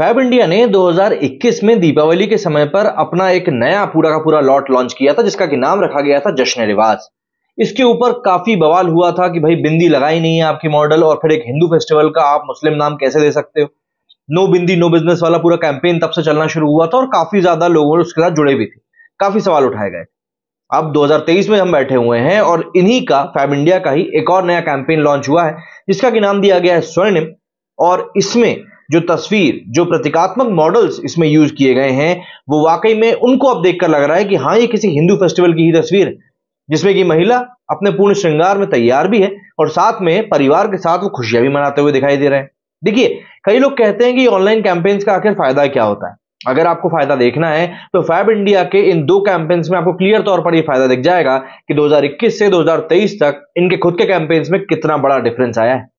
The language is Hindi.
फैब इंडिया ने 2021 में दीपावली के समय पर अपना एक नया पूरा का पूरा लॉट लॉन्च किया था जिसका कि नाम रखा गया था जश्न रिवाज इसके ऊपर काफी बवाल हुआ था कि भाई बिंदी लगाई नहीं है आपके मॉडल और फिर एक हिंदू फेस्टिवल का आप मुस्लिम नाम कैसे दे सकते हो नो बिंदी नो बिजनेस वाला पूरा कैंपेन तब से चलना शुरू हुआ था और काफी ज्यादा लोगों ने उसके साथ जुड़े भी थे काफी सवाल उठाए गए अब 2023 में हम बैठे हुए हैं और इन्हीं का फैब इंडिया का ही एक और नया कैंपेन लॉन्च हुआ है जिसका कि नाम दिया गया है स्वर्णिम और इसमें जो तस्वीर जो प्रतीकात्मक मॉडल्स इसमें यूज किए गए हैं वो वाकई में उनको अब देखकर लग रहा है कि हाँ ये किसी हिंदू फेस्टिवल की ही तस्वीर है जिसमें कि महिला अपने पूर्ण श्रृंगार में तैयार भी है और साथ में परिवार के साथ वो खुशियां भी मनाते हुए दिखाई दे रहे हैं देखिए कई लोग कहते हैं कि ऑनलाइन कैंपेन्स का आखिर फायदा क्या होता है अगर आपको फायदा देखना है तो फैब इंडिया के इन दो कैंपेन्स में आपको क्लियर तौर पर यह फायदा दिख जाएगा कि 2021 से 2023 तक इनके खुद के कैंपेन्स में कितना बड़ा डिफरेंस आया है